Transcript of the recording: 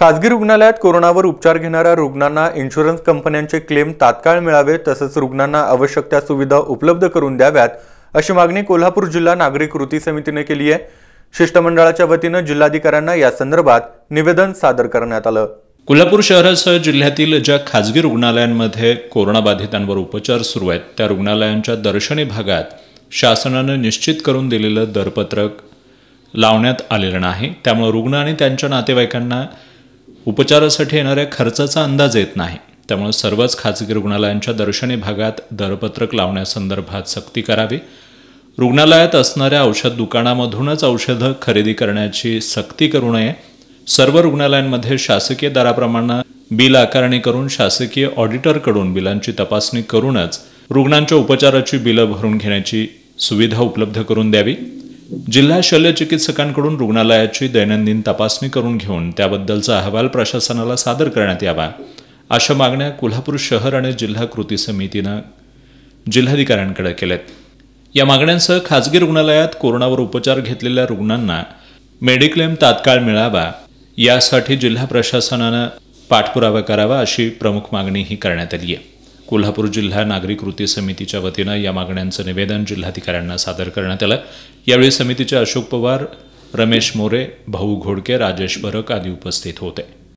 खासगी रुग्णालयात कोरोनावर उपचार घेणाऱ्या रुग्णांना इन्शुरन्स कंपन्यांचे क्लेम तात्काळ मिळावे तसंच रुग्णांना आवश्यक त्या सुविधा उपलब्ध करून द्याव्यात अशी मागणी कोल्हापूर जिल्हा नागरिक कृती समितीने केली आहे शिष्टमंडळाच्या वतीनं जिल्हाधिकाऱ्यांना या संदर्भात निवेदन सादर करण्यात आलं कोल्हापूर शहरासह जिल्ह्यातील ज्या खाजगी रुग्णालयांमध्ये कोरोनाबाधितांवर उपचार सुरू आहेत त्या रुग्णालयांच्या दर्शनी भागात शासनानं निश्चित करून दिलेलं दरपत्रक लावण्यात आलेलं नाही त्यामुळे रुग्ण आणि त्यांच्या नातेवाईकांना उपचारासाठी येणाऱ्या खर्चाचा अंदाज येत नाही त्यामुळे सर्वच खाजगी रुग्णालयांच्या दर्शनी भागात दरपत्रक लावण्यासंदर्भात सक्ती करावी रुग्णालयात असणाऱ्या औषध दुकानामधूनच औषधं खरेदी करण्याची सक्ती करू नये सर्व रुग्णालयांमध्ये शासकीय दराप्रमाणे बिल आकारणी करून शासकीय ऑडिटरकडून बिलांची तपासणी करूनच रुग्णांच्या उपचाराची बिलं भरून घेण्याची सुविधा उपलब्ध करून द्यावी जिल्हा शल्य चिकित्सकांकडून रुग्णालयाची दैनंदिन तपासणी करून घेऊन त्याबद्दलचा अहवाल प्रशासनाला सादर करण्यात यावा अशा मागण्या कोल्हापूर शहर आणि जिल्हा कृती समितीनं जिल्हाधिकाऱ्यांकडे केल्यात या मागण्यांसह खाजगी रुग्णालयात कोरोनावर उपचार घेतलेल्या रुग्णांना मेडिक्लेम तात्काळ मिळावा यासाठी जिल्हा प्रशासनानं पाठपुरावा करावा अशी प्रमुख मागणीही करण्यात आली आहे कोल्हापूर जिल्हा नागरी कृती समितीच्या वतीनं या मागण्यांचं निवेदन जिल्हाधिकाऱ्यांना सादर करण्यात आलं यावेळी समितीचे अशोक पवार रमेश मोरे भाऊ घोडके राजेश बरक आदी उपस्थित होते